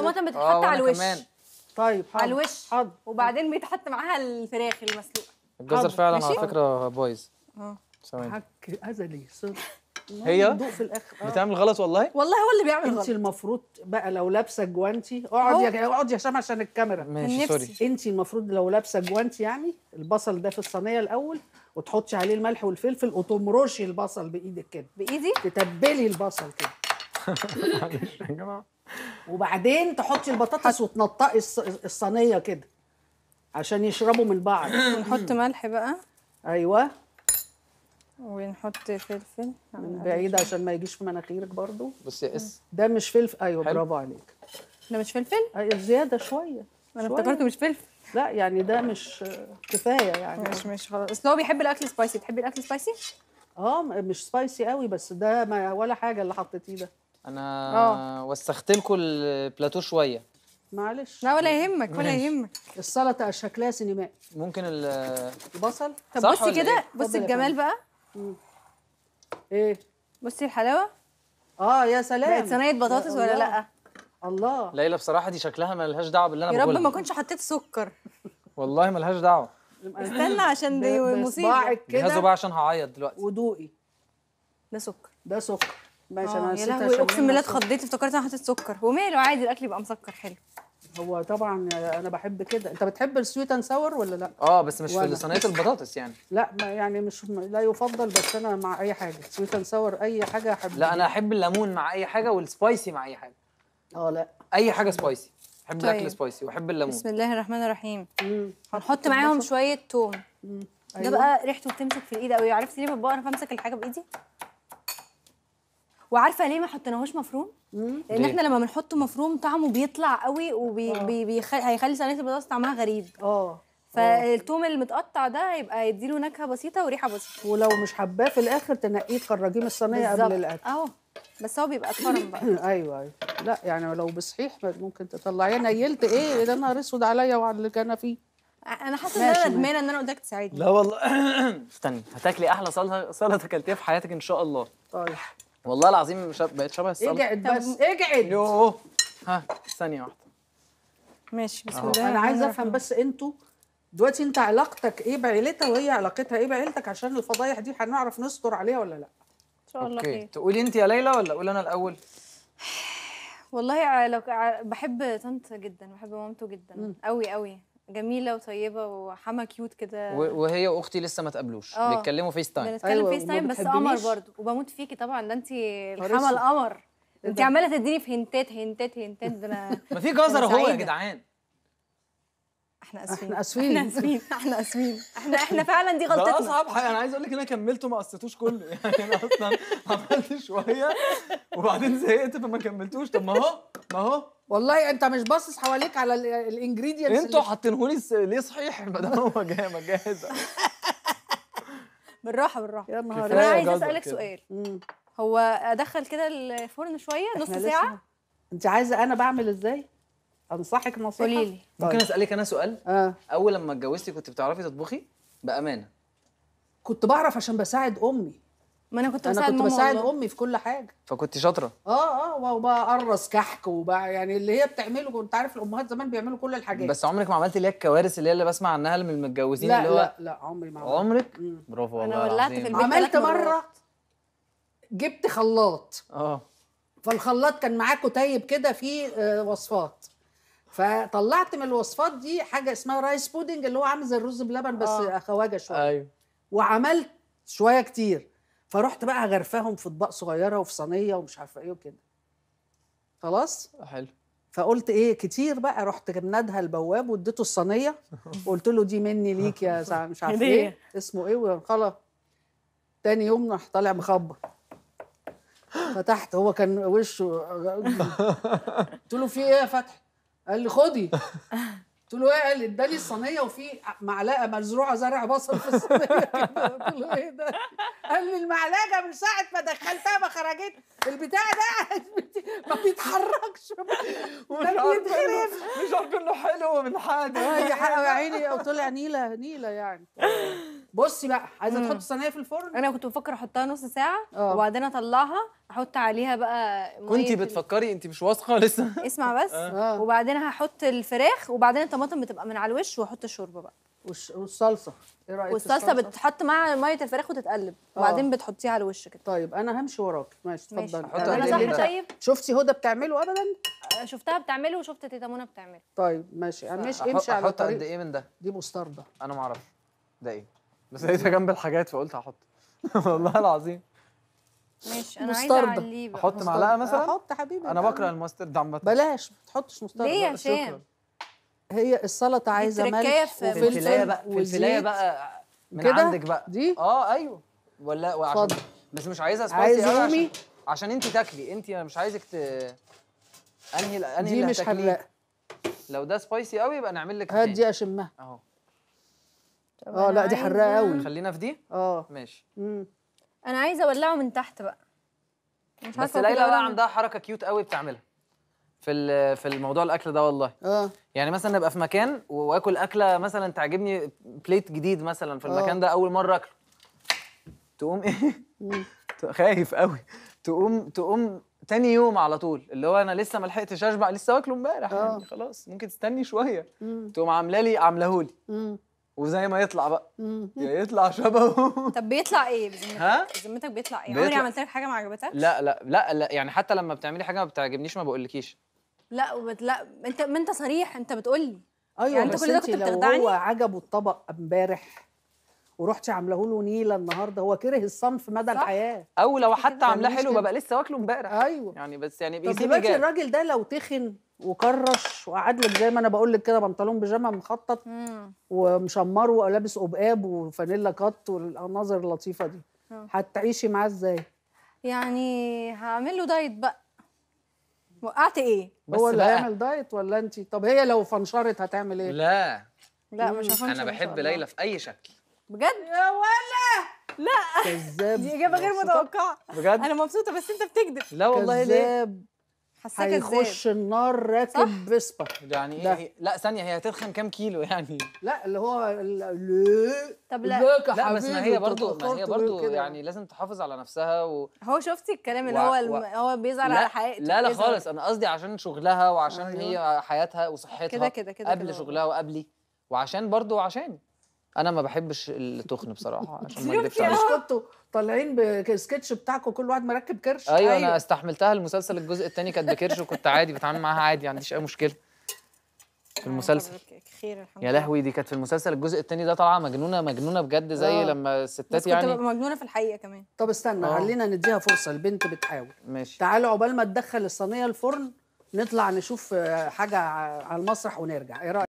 طماطم بتتحط على الوش كمان. طيب حاضر على الوش حاضر وبعدين بيتحط معاها الفراخ المسلوقه الجزر فعلا على فكره بايظ اه حك ازلي صدق هي في الاخر آه. بتعمل غلط والله والله هو اللي بيعمل غلط انت المفروض بقى لو لابسه جوانتي اقعد يا اقعد يا هشام عشان الكاميرا ماشي سوري انت المفروض لو لابسه جوانتي يعني البصل ده في الصينيه الاول وتحطي عليه الملح والفلفل وتمرشي البصل بايدك كده بايدي تتبلي البصل كده معلش يا جماعه وبعدين تحطي البطاطس وتنطقي الصينيه كده عشان يشربوا من بعض ونحط ملح بقى ايوه ونحط فلفل من بعيد عشان ما يجيش في مناخيرك برضو بس يا اس ده مش فلفل ايوه برافو عليك ده مش فلفل؟ ايوه زياده شويه انا افتكرته مش فلفل لا يعني ده مش كفايه يعني مش مش خلاص اصل هو بيحب الاكل سبايسي تحبي الاكل سبايسي؟ اه مش سبايسي قوي بس ده ما ولا حاجه اللي حطيتيه ده انا آه. وسخت لكم البلاتو شويه معلش لا ولا يهمك ولا يهمك السلطه شكلها سينمائي ممكن البصل طب بصي كده إيه؟ بصي الجمال بقى ايه بصي الحلاوه اه يا سلام بقت صينيه بطاطس ولا لا الله ليلى بصراحه دي شكلها لهاش دعوه باللي انا بقوله يا رب ما اكونش حطيت سكر والله لهاش دعوه استنى عشان دي مصيبه جهزوا بقى عشان هعيط دلوقتي ودوقي ده سكر ده سكر ماشي انا آه، يا لهوي اقسم بالله اتخضيت افتكرت انا حاطط سكر وماله عادي الاكل يبقى مسكر حلو هو طبعا انا بحب كده انت بتحب السويت اند ساور ولا لا اه بس مش في صينيه البطاطس يعني لا ما يعني مش لا يفضل بس انا مع اي حاجه سويت اند ساور اي حاجه احب لا انا احب الليمون مع اي حاجه والسبايسي مع اي حاجه اه لا اي حاجه سبايسي احب طيب. الاكل سبايسي واحب الليمون بسم الله الرحمن الرحيم هنحط معاهم شويه توم أيوة. ده بقى ريحته بتمسك في الايد قوي عرفتي ليه ببقى انا بمسك الحاجه بايدي وعارفه ليه ما حطيناهوش مفروم لان احنا لما بنحطه مفروم طعمه بيطلع قوي وبيخلي آه. هيخلي صينيه البطاطس طعمها غريب اه فالثوم المتقطع ده هيبقى يديله نكهه بسيطه وريحه بسيطه ولو مش حباه في الاخر تنقيه تخرجيه من الصينيه قبل الاكل اه بس هو بيبقى اتفرم بقى ايوه ايوه لا يعني لو بصحيح ممكن تطلعيه نيلت إيه؟, ايه ده نهار اسود عليا وعلى اللي كان فيه انا حاسه ان انا ندمانه ان انا قلت تساعدني لا والله استني هتاكلي احلى سلطه سلطه اكلتيها في حياتك ان شاء الله طيب والله العظيم مش بقيت شبه السمك اقعد بس اقعد ها ثانيه واحده ماشي بسم الله انا عايزه افهم بس انتوا دلوقتي انت علاقتك ايه بعيلتها وهي علاقتها ايه بعيلتك عشان الفضايح دي هنعرف نستر عليها ولا لا ان شاء الله خير تقولي انت يا ليلى ولا اقول انا الاول والله علاق... بحب طنط جدا بحب مامته جدا قوي قوي جميله وطيبه وحما كيوت كده وهي واختي لسه ما تقابلوش آه. بيتكلموا فيس تايم بنتكلم أيوة فيس تايم بس قمر برضه وبموت فيكي طبعا ده انت الحما القمر انت إيه عماله تديني في هنتات هنتات هنتات ده انا ما في جزر اهو يا جدعان احنا اسفين احنا اسفين احنا اسفين احنا اسفين احنا احنا فعلا دي غلطتنا ده اصعب حاجه انا عايز اقول لك ان انا كملته ما قصيتوش كله يعني انا اصلا عملت شويه وبعدين زهقت فما كملتوش طب ما اهو ما اهو والله انت مش باصص حواليك على الانجريدينتس انتوا حاطينهولي ليه صحيح ما دام هو جاي مجهزه بالراحه بالراحه يا نهار انا عايزه اسالك سؤال هو ادخل كده الفرن شويه نص ساعه انت عايزه انا بعمل ازاي انصحك نصيحه قولي لي ممكن طيب. اسالك انا سؤال اه اول لما اتجوزتي كنت بتعرفي تطبخي بامانه كنت بعرف عشان بساعد امي ما انا كنت بساعد انا كنت بساعد امي في كل حاجه فكنت شاطره اه اه وبقرص كحك وبقى يعني اللي هي بتعمله كنت عارف الامهات زمان بيعملوا كل الحاجات بس عمرك ما عملت اللي هي الكوارث اللي هي اللي بسمع عنها من المتجوزين اللي هو لا لا عمري ما عملت عمرك برافو والله انا ولعت في البيت عملت مره جبت خلاط اه فالخلاط كان معاه كتيب كده فيه آه، وصفات فطلعت من الوصفات دي حاجه اسمها رايس بودنج اللي هو عامل زي الرز بلبن بس آه. خواجه شويه ايوه وعملت شويه كتير فرحت بقى غرفاهم في اطباق صغيره وفي صينيه ومش عارفه ايه وكده خلاص آه، حلو فقلت ايه كتير بقى رحت جندها البواب واديته الصينيه وقلت له دي مني ليك يا مش عارف ايه اسمه ايه وخلاص تاني يوم راح طالع مخبط فتحت هو كان وشه قلت له في ايه يا فتحي؟ قال لي خدي قلت له ايه قال اداني الصينيه وفي معلقه مزروعه زرع بصل في الصينيه قلت له ايه ده؟ قال لي المعلقه من ساعه ما دخلتها ما خرجت البتاع ده ما بيتحركش مش عارف مش عارف انه حلو من حاجه اي حاجه يا عيني طلع نيله نيله يعني بصي بقى عايزه تحط الصينيه في الفرن انا كنت بفكر احطها نص ساعه أوه. وبعدين اطلعها احط عليها بقى كنت بتفكري انت مش واثقه لسه اسمع بس آه. آه. وبعدين هحط الفراخ وبعدين الطماطم بتبقى من على الوش واحط الشوربه بقى والصلصه ايه رايك والصلصه بتتحط مع ميه الفراخ وتتقلب آه. وبعدين بتحطيها على الوش كده طيب انا همشي وراك ماشي اتفضل انا صح طيب شفتي هدى بتعمله ابدا آه، شفتها بتعمله وشفت تيتا منى بتعمله طيب ماشي امشي امشي على الطريق احط قد ايه من ده دي مستردة انا ما اعرفش ده ايه بس لقيتها جنب الحاجات فقلت هحط والله العظيم ماشي انا عايزه مستردة. اعليه بقى احط معلقه مثلا احط حبيبي انا بكره الماسترد عامه بلاش ما تحطش مسترد ليه يا هي السلطه عايزه ملح وفلفل بقى فلفلايه بقى من كده؟ عندك بقى دي اه ايوه ولا وعشان بس مش عايزها سبايسي عايز عشان, عشان انت تاكلي انت انا مش عايزك ت انهي انهي دي مش حلاقه لو ده سبايسي قوي يبقى نعمل لك هات دي اشمها اهو اه لا دي حراقه قوي خلينا في دي اه ماشي مم. انا عايزه اولعه من تحت بقى مش بس ليلى بقى عندها حركه كيوت قوي بتعملها في في الموضوع الاكل ده والله اه يعني مثلا نبقى في مكان واكل اكله مثلا تعجبني بليت جديد مثلا في المكان آه. ده اول مره اكله تقوم ايه خايف قوي تقوم تقوم تاني يوم على طول اللي هو انا لسه ما لحقتش اشبع لسه واكله امبارح آه. يعني خلاص ممكن تستني شويه تقوم عامله لي عاملهولي وزي ما يطلع بقى يا يطلع شبهه طب بيطلع ايه بذمتك؟ ها؟ بذمتك بيطلع ايه؟ عمري عملت لك حاجه ما عجبتك؟ لا, لا لا لا يعني حتى لما بتعملي حاجه ما بتعجبنيش ما بقولكيش لا وبت... لا انت ما انت صريح انت بتقول لي ايوه يعني انت كل ده كنت بتخدعني هو عجبه الطبق امبارح ورحتي عامله له نيله النهارده هو كره الصنف مدى صح. الحياه او لو حتى عاملاه حلو ببقى لسه واكله امبارح ايوه يعني بس يعني بيسيب دلوقتي الراجل ده لو تخن وكرش وقعد لك زي ما انا بقول لك كده بنطلون بيجامه مخطط ومشمره ولابس قباب وفانيلا كات والمناظر اللطيفه دي اه. هتعيشي معاه ازاي؟ يعني هعمل له دايت بقى وقعت ايه؟ هو اللي هيعمل دايت ولا انت؟ طب هي لو فنشرت هتعمل ايه؟ لا لا مش هفنشر انا بحب ليلى في اي شكل بجد يا ولا لا كذاب دي اجابه غير متوقعه بجد انا مبسوطه بس انت بتكذب لا والله كذاب هيخش النار راكب فيسبا يعني ايه هي... لا ثانيه هي هتدخن كام كيلو يعني لا اللي هو اللي... طب لا لا بس ما هي برضو ما هي برضو يعني لازم تحافظ على نفسها و... هو شفتي الكلام اللي هو الم... و... هو بيزعل على حقيقته لا لا خالص انا قصدي عشان شغلها وعشان أيوة. هي حياتها وصحتها كده كده كده قبل شغلها وقبلي وعشان برضو عشاني انا ما بحبش التخن بصراحه عشان ما اكذبش عليك كنتوا طالعين بسكتش بتاعكم كل واحد مركب كرش ايوه, أيوة. انا استحملتها المسلسل الجزء الثاني كانت بكرش وكنت عادي بتعامل معاها عادي ما عنديش اي مشكله في آه، المسلسل خير الحمد يا لهوي دي كانت في المسلسل الجزء الثاني ده طالعه مجنونه مجنونه بجد زي أوه. لما الستات يعني كنت مجنونه في الحقيقه كمان طب استنى آه. خلينا نديها فرصه البنت بتحاول ماشي تعالوا عقبال ما تدخل الصينيه الفرن نطلع نشوف آه، حاجه على المسرح ونرجع ايه رايك